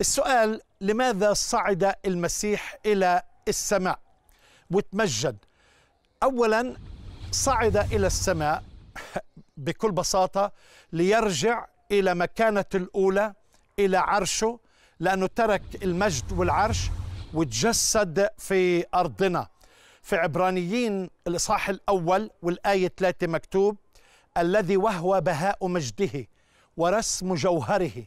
السؤال لماذا صعد المسيح إلى السماء وتمجد أولا صعد إلى السماء بكل بساطة ليرجع إلى مكانته الأولى إلى عرشه لأنه ترك المجد والعرش وتجسد في أرضنا في عبرانيين الإصحاح الأول والآية 3 مكتوب الذي وهو بهاء مجده ورسم جوهره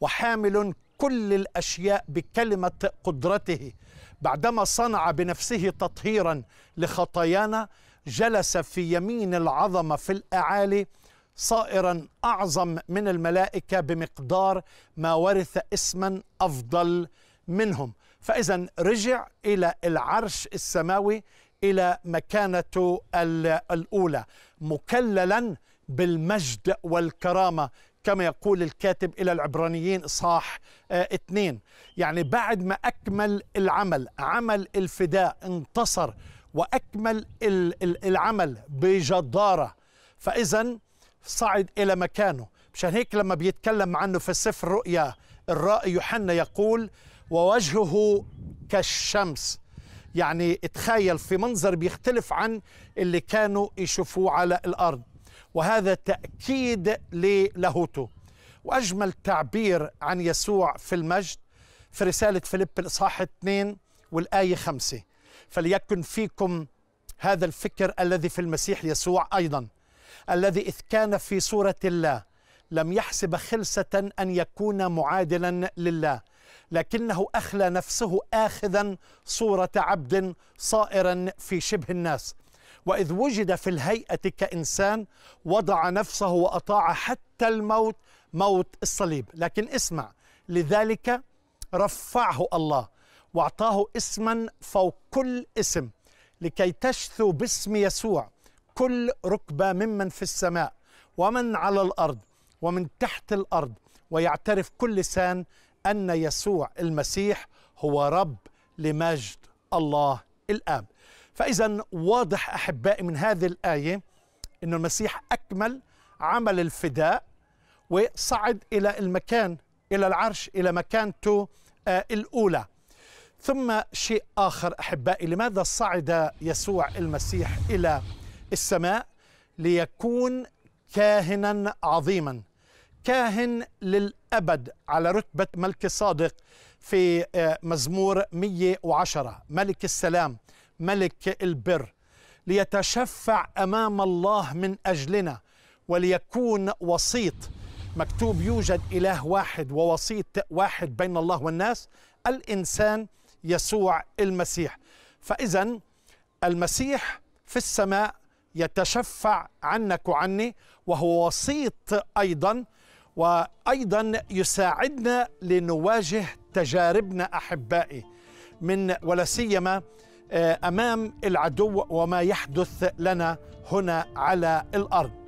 وحامل كل الاشياء بكلمه قدرته بعدما صنع بنفسه تطهيرا لخطايانا جلس في يمين العظمه في الاعالي صائرا اعظم من الملائكه بمقدار ما ورث اسما افضل منهم فاذا رجع الى العرش السماوي الى مكانته الاولى مكللا بالمجد والكرامه كما يقول الكاتب إلى العبرانيين إصحاح آه، اثنين يعني بعد ما أكمل العمل عمل الفداء انتصر وأكمل العمل بجدارة فإذا صعد إلى مكانه مشان هيك لما بيتكلم عنه في سفر رؤيا الرائي يوحنا يقول ووجهه كالشمس يعني تخيل في منظر بيختلف عن اللي كانوا يشوفوه على الأرض وهذا تأكيد للاهوتو وأجمل تعبير عن يسوع في المجد في رسالة فيليب الإصحاح 2 والآية 5 فليكن فيكم هذا الفكر الذي في المسيح يسوع أيضا الذي إذ كان في صورة الله لم يحسب خلسة أن يكون معادلا لله لكنه أخلى نفسه آخذا صورة عبد صائرا في شبه الناس وإذ وجد في الهيئة كإنسان وضع نفسه وأطاع حتى الموت موت الصليب لكن اسمع لذلك رفعه الله واعطاه اسما فوق كل اسم لكي تشثو باسم يسوع كل ركبه ممن في السماء ومن على الارض ومن تحت الارض ويعترف كل لسان ان يسوع المسيح هو رب لمجد الله الاب فإذا واضح أحبائي من هذه الآية أن المسيح أكمل عمل الفداء وصعد إلى المكان إلى العرش إلى مكانته آه، الأولى ثم شيء آخر أحبائي لماذا صعد يسوع المسيح إلى السماء ليكون كاهنا عظيما كاهن للأبد على رتبة ملك صادق في آه، مزمور 110 ملك السلام ملك البر ليتشفع امام الله من اجلنا وليكون وسيط مكتوب يوجد اله واحد ووسيط واحد بين الله والناس الانسان يسوع المسيح فاذا المسيح في السماء يتشفع عنك وعني وهو وسيط ايضا وايضا يساعدنا لنواجه تجاربنا احبائي من ولا سيما آه، امام العدو وما يحدث لنا هنا على الارض